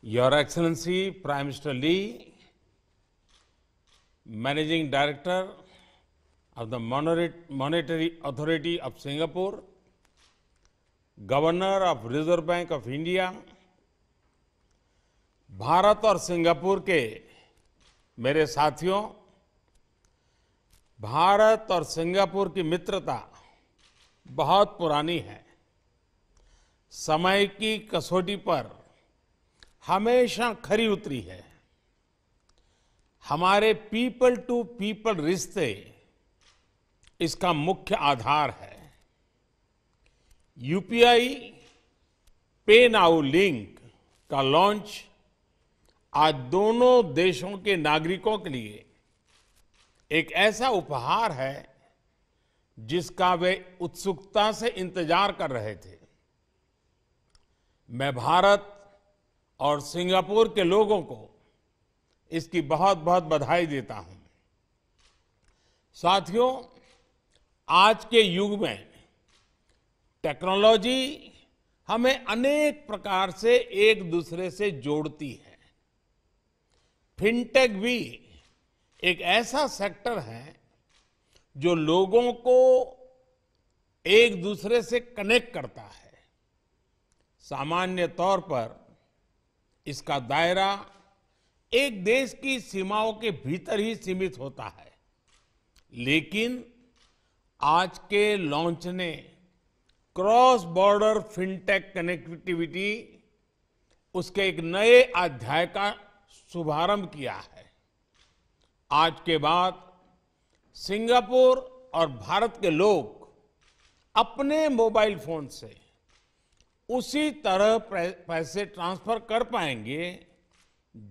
Your Excellency Prime Minister Lee, Managing Director of the Monetary Authority of Singapore, Governor of Reserve Bank of India, Bharat और Singapore के मेरे साथियों भारत और Singapore की मित्रता बहुत पुरानी है समय की कसौटी पर हमेशा खरी उतरी है हमारे पीपल टू पीपल रिश्ते इसका मुख्य आधार है यूपीआई पे नाउ लिंक का लॉन्च आज दोनों देशों के नागरिकों के लिए एक ऐसा उपहार है जिसका वे उत्सुकता से इंतजार कर रहे थे मैं भारत और सिंगापुर के लोगों को इसकी बहुत बहुत बधाई देता हूं साथियों आज के युग में टेक्नोलॉजी हमें अनेक प्रकार से एक दूसरे से जोड़ती है फिनटेक भी एक ऐसा सेक्टर है जो लोगों को एक दूसरे से कनेक्ट करता है सामान्य तौर पर इसका दायरा एक देश की सीमाओं के भीतर ही सीमित होता है लेकिन आज के लॉन्च ने क्रॉस बॉर्डर फिनटेक कनेक्टिविटी उसके एक नए अध्याय का शुभारंभ किया है आज के बाद सिंगापुर और भारत के लोग अपने मोबाइल फोन से उसी तरह पैसे ट्रांसफर कर पाएंगे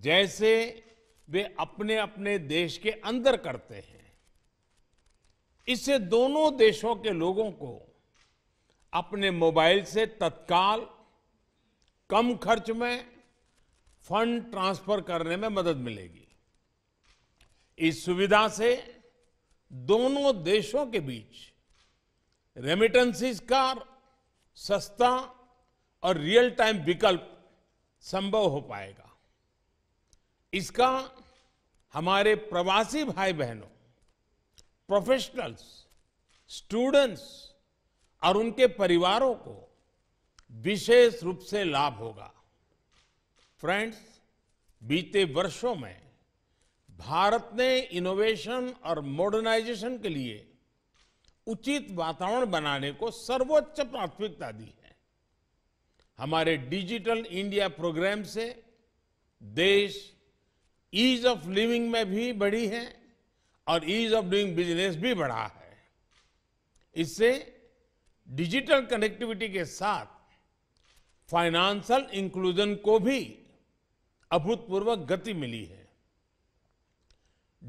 जैसे वे अपने अपने देश के अंदर करते हैं इससे दोनों देशों के लोगों को अपने मोबाइल से तत्काल कम खर्च में फंड ट्रांसफर करने में मदद मिलेगी इस सुविधा से दोनों देशों के बीच रेमिटेंसिस का सस्ता और रियल टाइम विकल्प संभव हो पाएगा इसका हमारे प्रवासी भाई बहनों प्रोफेशनल्स स्टूडेंट्स और उनके परिवारों को विशेष रूप से लाभ होगा फ्रेंड्स बीते वर्षों में भारत ने इनोवेशन और मॉडर्नाइजेशन के लिए उचित वातावरण बनाने को सर्वोच्च प्राथमिकता दी है हमारे डिजिटल इंडिया प्रोग्राम से देश ईज ऑफ लिविंग में भी बढ़ी है और ईज ऑफ डूइंग बिजनेस भी बढ़ा है इससे डिजिटल कनेक्टिविटी के साथ फाइनेंशियल इंक्लूजन को भी अभूतपूर्व गति मिली है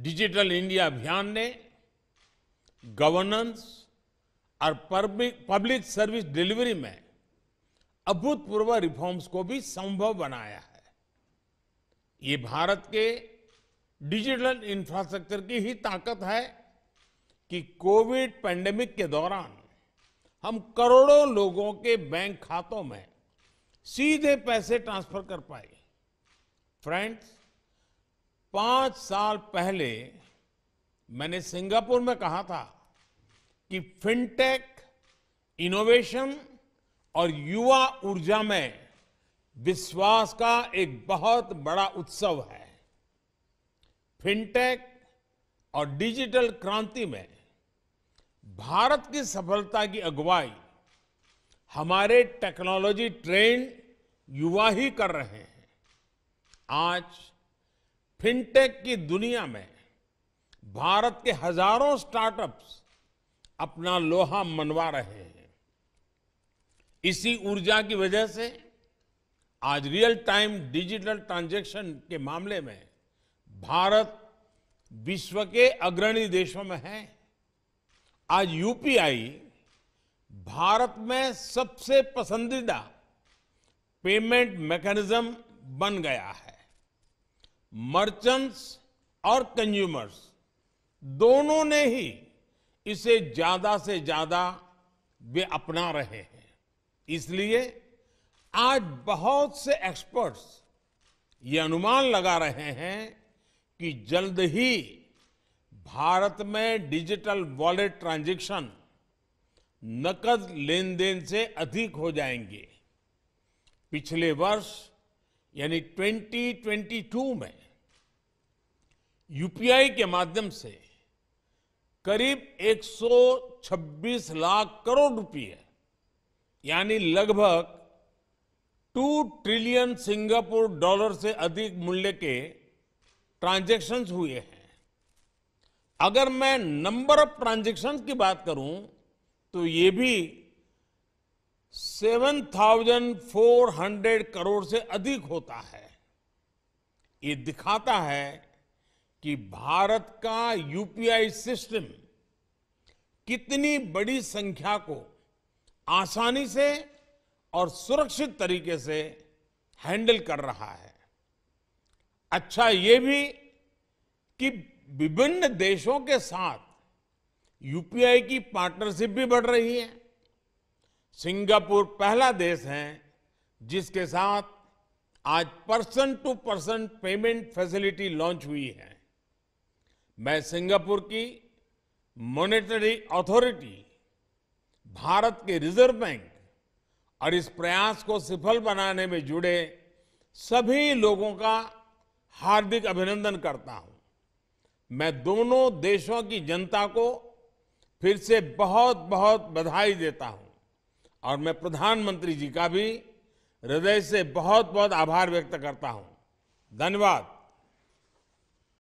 डिजिटल इंडिया अभियान ने गवर्नेंस और पब्लिक सर्विस डिलीवरी में अभूतपूर्व रिफॉर्म्स को भी संभव बनाया है ये भारत के डिजिटल इंफ्रास्ट्रक्चर की ही ताकत है कि कोविड पैंडेमिक के दौरान हम करोड़ों लोगों के बैंक खातों में सीधे पैसे ट्रांसफर कर पाए फ्रेंड्स पांच साल पहले मैंने सिंगापुर में कहा था कि फिनटेक इनोवेशन और युवा ऊर्जा में विश्वास का एक बहुत बड़ा उत्सव है फिनटेक और डिजिटल क्रांति में भारत की सफलता की अगुवाई हमारे टेक्नोलॉजी ट्रेंड युवा ही कर रहे हैं आज फिनटेक की दुनिया में भारत के हजारों स्टार्टअप्स अपना लोहा मनवा रहे हैं इसी ऊर्जा की वजह से आज रियल टाइम डिजिटल ट्रांजैक्शन के मामले में भारत विश्व के अग्रणी देशों में है आज यूपीआई भारत में सबसे पसंदीदा पेमेंट मैकेनिज्म बन गया है मर्चेंट्स और कंज्यूमर्स दोनों ने ही इसे ज्यादा से ज्यादा वे अपना रहे हैं इसलिए आज बहुत से एक्सपर्ट्स ये अनुमान लगा रहे हैं कि जल्द ही भारत में डिजिटल वॉलेट ट्रांजैक्शन नकद लेन देन से अधिक हो जाएंगे पिछले वर्ष यानी 2022 में यूपीआई के माध्यम से करीब 126 लाख करोड़ रुपये यानी लगभग टू ट्रिलियन सिंगापुर डॉलर से अधिक मूल्य के ट्रांजैक्शंस हुए हैं अगर मैं नंबर ऑफ ट्रांजैक्शंस की बात करूं तो ये भी 7,400 करोड़ से अधिक होता है ये दिखाता है कि भारत का यूपीआई सिस्टम कितनी बड़ी संख्या को आसानी से और सुरक्षित तरीके से हैंडल कर रहा है अच्छा ये भी कि विभिन्न देशों के साथ यूपीआई की पार्टनरशिप भी बढ़ रही है सिंगापुर पहला देश है जिसके साथ आज person to person payment facility launch हुई है मैं सिंगापुर की मॉनेटरी अथॉरिटी भारत के रिजर्व बैंक और इस प्रयास को सफल बनाने में जुड़े सभी लोगों का हार्दिक अभिनंदन करता हूं मैं दोनों देशों की जनता को फिर से बहुत बहुत बधाई देता हूं और मैं प्रधानमंत्री जी का भी हृदय से बहुत बहुत आभार व्यक्त करता हूं धन्यवाद